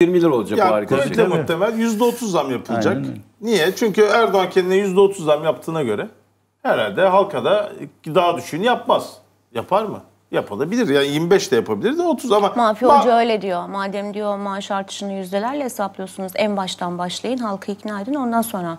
20 lira olacak ya, o harika şey. muhtemel %30 zam yapılacak. Aynen. Niye? Çünkü Erdoğan kendine %30 zam yaptığına göre herhalde halka da daha düşüğünü yapmaz. Yapar mı? Yapabilir. Yani 25 de yapabilir de 30 ama... Mafi ma öyle diyor. Madem diyor maaş artışını yüzdelerle hesaplıyorsunuz en baştan başlayın halkı ikna edin ondan sonra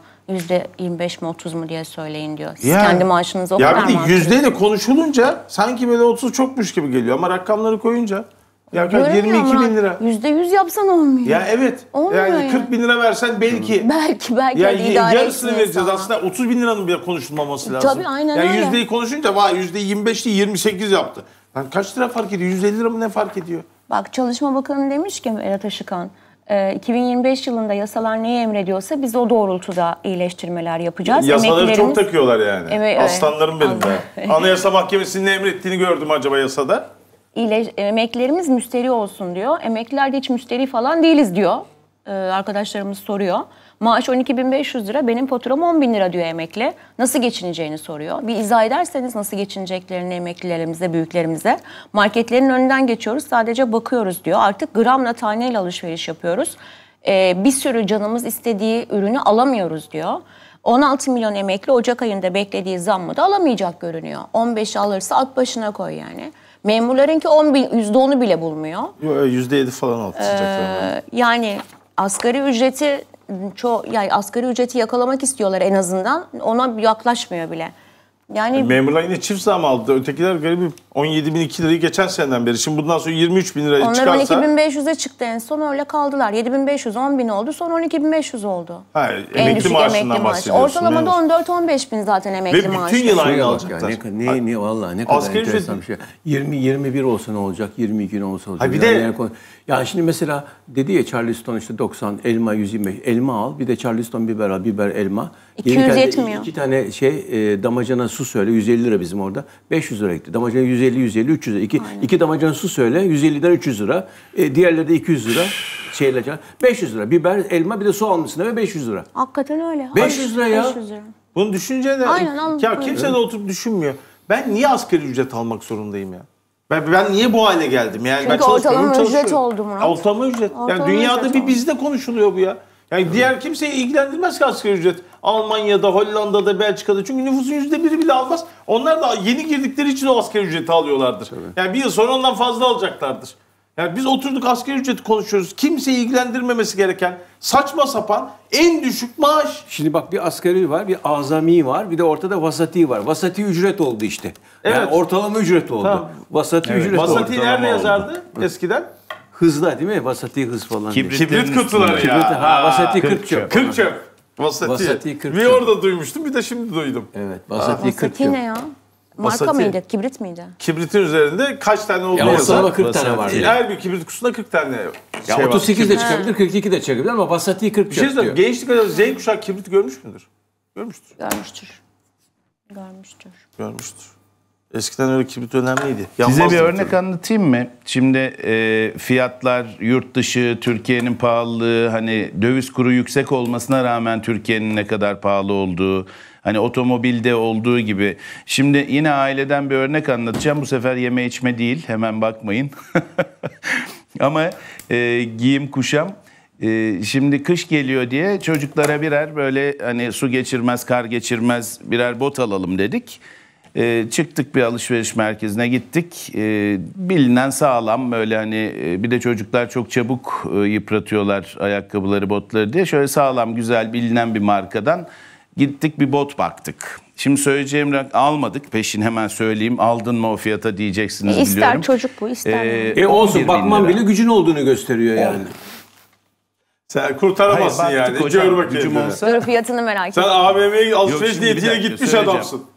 25 mi 30 mu diye söyleyin diyor. Siz ya, kendi maaşınızı o ya kadar Ya bir de yüzdeyle konuşulunca sanki böyle 30 çokmuş gibi geliyor ama rakamları koyunca... Ya 22 bin lira. Yüzde yüz yapsan olmuyor. Ya evet. Olmuyor yani 40 bin lira versen belki. Hmm. Belki belki. Ya yani idare yarısını vereceğiz sana. aslında 30 bin liranın bile konuşulmaması lazım. Tabii aynen yani öyle. Yüzdeyi konuşunca vay yüzde 25 değil 28 yaptı. Lan kaç lira fark ediyor? 150 lira mı ne fark ediyor? Bak Çalışma Bakanı demiş ki Berat Aşıkan. 2025 e, yılında yasalar neyi emrediyorsa biz o doğrultuda iyileştirmeler yapacağız. Yasaları çok takıyorlar yani. Evet, Aslanlarım benim de. Anayasa Mahkemesi'nin ne emrettiğini gördüm acaba yasada. İle, emeklerimiz müşteri olsun diyor. Emekliler hiç müşteri falan değiliz diyor. Ee, arkadaşlarımız soruyor. Maaş 12.500 lira, benim faturam 10.000 lira diyor emekli. Nasıl geçineceğini soruyor. Bir izah ederseniz nasıl geçineceklerini emeklilerimize, büyüklerimize. Marketlerin önünden geçiyoruz, sadece bakıyoruz diyor. Artık gramla taneyle alışveriş yapıyoruz. Ee, bir sürü canımız istediği ürünü alamıyoruz diyor. 16 milyon emekli Ocak ayında beklediği zammı da alamayacak görünüyor. 15 alırsa at başına koy yani. Memurlarınki 10 bin, %10'u bile bulmuyor. Yok %7 e, falan altı Ee, yani asgari ücreti ço yani asgari ücreti yakalamak istiyorlar en azından. Ona yaklaşmıyor bile. Yani e, memurlar yine çift zam aldı. Ötekiler garip bir 17.002 lirayı geçen seneden beri. Şimdi bundan sonra 23 bin liraya Onlar çıkarsa... Onların 12.500'e çıktı en son öyle kaldılar. 7.500, 10.000 oldu sonra 12.500 oldu. Ha, emekli maaşından emekli maaş. Ortalamada 14-15 bin zaten emekli maaşı. Ve bütün maaşı. yıl aynı alacaklar. Ya, ne, ne, ne, vallahi ne kadar Asgari enteresan ücret... bir şey. 20, 21 olsa ne olacak? 22 ne olsa olacak? Ha, bir de... Yani, yani şimdi mesela dedi ya Charleston işte 90, elma 125. Elma al bir de Charleston biber al, biber elma. 200 yetmiyor. İki tane şey e, damacana su söyle 150 lira bizim orada. 500 lira gitti. Damacana 150 150, 150, 300 lira. İki, iki damacan su söyle 150'den 300 lira. E, diğerleri de 200 lira. Şeyle, 500 lira. Biber, elma bir de soğanın üstüne ve 500 lira. Hakikaten öyle. 500 lira ya. 500 lira. Bunu düşünce de Aynen, al, ya kimse de oturup düşünmüyor. Ben niye asgari ücret almak zorundayım ya? Ben, ben niye bu hale geldim? Yani Çünkü ben ortalama ücret oldu Murat. Ortalama ücret. Ortalama yani dünyada ücret bir bizde konuşuluyor bu ya. Yani evet. diğer kimseyi ilgilendirmez ki asgari ücret. Almanya'da, Hollanda'da, Belçika'da. Çünkü nüfusun yüzde biri bile almaz. Onlar da yeni girdikleri için o asgari ücreti alıyorlardır. Tabii. Yani bir yıl sonra ondan fazla alacaklardır. Yani biz oturduk asgari ücreti konuşuyoruz. Kimseyi ilgilendirmemesi gereken saçma sapan en düşük maaş. Şimdi bak bir asgari var, bir azami var, bir de ortada vasati var. Vasati ücret oldu işte. Evet. Yani ortalama ücret oldu. Tamam. Vasati evet. ücret vasati oldu. Vasati nerede oldu. yazardı eskiden? hızla değil mi? Vasati hız falan. Kibrit, Kibrit kutuları ya. Kibrit, ha, vasati 40 çöp. 40 çöp. Vasati. Vasati Bir orada duymuştum bir de şimdi duydum. Evet vasati 40 çöp. ne ya? Marka Basati. mıydı? Kibrit miydi? Kibritin üzerinde kaç tane olduğu ya yazar. 40 Basati. tane var. Yani. Her bir kibrit kutusunda 40 tane ya şey 38 var. de çıkabilir, 42 de çıkabilir ama Vasati 40 bir şey diyor. Gençlik arası Z kuşağı kibrit görmüş müdür? Görmüştür. Görmüştür. Görmüştür. Görmüştür. Eskiden öyle kibrit önemliydi. Yanmazdı Size bir örnek tabii. anlatayım mı? Şimdi e, fiyatlar yurt dışı, Türkiye'nin pahalılığı, hani döviz kuru yüksek olmasına rağmen Türkiye'nin ne kadar pahalı olduğu, hani otomobilde olduğu gibi. Şimdi yine aileden bir örnek anlatacağım. Bu sefer yeme içme değil, hemen bakmayın. Ama e, giyim kuşam e, şimdi kış geliyor diye çocuklara birer böyle hani su geçirmez, kar geçirmez birer bot alalım dedik. E, çıktık bir alışveriş merkezine gittik. E, bilinen sağlam böyle hani e, bir de çocuklar çok çabuk e, yıpratıyorlar ayakkabıları, botları diye. Şöyle sağlam, güzel, bilinen bir markadan gittik bir bot baktık. Şimdi söyleyeceğim almadık peşin hemen söyleyeyim. Aldın mı o fiyata diyeceksiniz e, ister biliyorum. İster çocuk bu ister. Ee, e olsun bakman bile gücün olduğunu gösteriyor yani. yani. Sen kurtaramazsın Hayır, yani. Hocam, Gör bakayım. Dur fiyatını merak et. Sen AVM'ye alışveriş niyetiyle gitmiş adamsın.